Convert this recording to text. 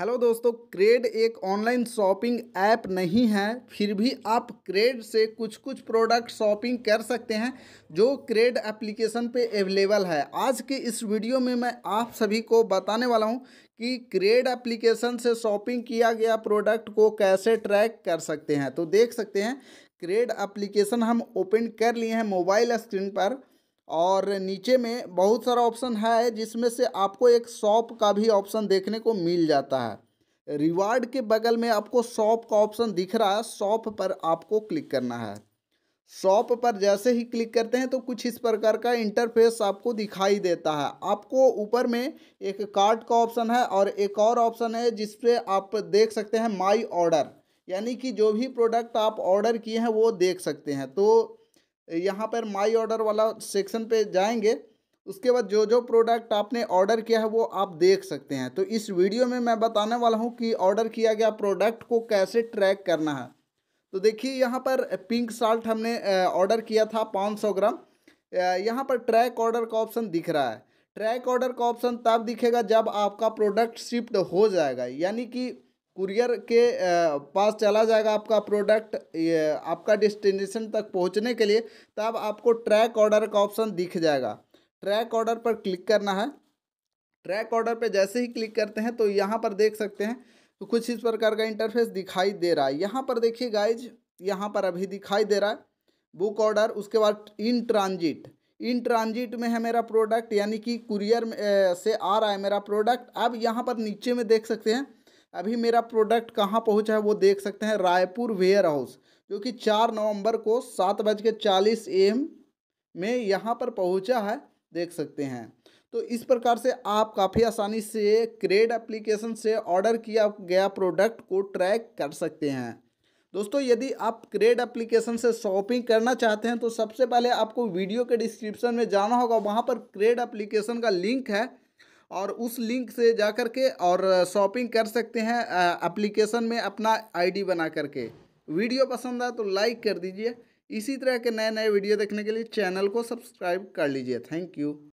hello दोस्तों crate एक online shopping app नहीं है फिर भी आप क्रेड से कुछ कुछ प्रोडक्ट शॉपिंग कर सकते हैं जो क्रेड एप्लीकेशन पे अवेलेबल है आज के इस वीडियो में मैं आप सभी को बताने वाला हूँ कि क्रेड एप्लीकेशन से शॉपिंग किया गया प्रोडक्ट को कैसे ट्रैक कर सकते हैं तो देख सकते हैं क्रेड एप्लीकेशन हम ओपन कर लिए हैं मोबाइल स्क्रीन पर और नीचे में बहुत सारा ऑप्शन है जिसमें से आपको एक शॉप का भी ऑप्शन देखने को मिल जाता है रिवार्ड के बगल में आपको शॉप का ऑप्शन दिख रहा है शॉप पर आपको क्लिक करना है शॉप पर जैसे ही क्लिक करते हैं तो कुछ इस प्रकार का इंटरफेस आपको दिखाई देता है आपको ऊपर में एक कार्ट का ऑप्शन है और एक और ऑप्शन है जिस आप देख सकते हैं माई ऑर्डर यानी कि जो भी प्रोडक्ट आप ऑर्डर किए हैं वो देख सकते हैं तो यहाँ पर माई ऑर्डर वाला सेक्शन पे जाएंगे उसके बाद जो जो प्रोडक्ट आपने ऑर्डर किया है वो आप देख सकते हैं तो इस वीडियो में मैं बताने वाला हूँ कि ऑर्डर किया गया प्रोडक्ट को कैसे ट्रैक करना है तो देखिए यहाँ पर पिंक साल्ट हमने ऑर्डर किया था पाँच सौ ग्राम यहाँ पर ट्रैक ऑर्डर का ऑप्शन दिख रहा है ट्रैक ऑर्डर का ऑप्शन तब दिखेगा जब आपका प्रोडक्ट शिफ्ट हो जाएगा यानी कि कुरियर के पास चला जाएगा आपका प्रोडक्ट आपका डिस्टिनेशन तक पहुंचने के लिए तब आपको ट्रैक ऑर्डर का ऑप्शन दिख जाएगा ट्रैक ऑर्डर पर क्लिक करना है ट्रैक ऑर्डर पर जैसे ही क्लिक करते हैं तो यहाँ पर देख सकते हैं तो कुछ इस प्रकार का इंटरफेस दिखाई दे रहा है यहाँ पर देखिए गाइज यहाँ पर अभी दिखाई दे रहा है बुक ऑर्डर उसके बाद इन ट्रांजिट इन ट्रांजिट में है मेरा प्रोडक्ट यानी कि कुरियर से आ रहा है मेरा प्रोडक्ट अब यहाँ पर नीचे में देख सकते हैं अभी मेरा प्रोडक्ट कहाँ पहुँचा है वो देख सकते हैं रायपुर वेयर हाउस जो कि चार नवंबर को सात बज के चालीस एम में यहाँ पर पहुँचा है देख सकते हैं तो इस प्रकार से आप काफ़ी आसानी से क्रेड एप्लीकेशन से ऑर्डर किया गया प्रोडक्ट को ट्रैक कर सकते हैं दोस्तों यदि आप क्रेड एप्लीकेशन से शॉपिंग करना चाहते हैं तो सबसे पहले आपको वीडियो के डिस्क्रिप्शन में जाना होगा वहाँ पर क्रेड एप्लीकेशन का लिंक है और उस लिंक से जा कर के और शॉपिंग कर सकते हैं एप्लीकेशन में अपना आईडी बना करके वीडियो पसंद आए तो लाइक कर दीजिए इसी तरह के नए नए वीडियो देखने के लिए चैनल को सब्सक्राइब कर लीजिए थैंक यू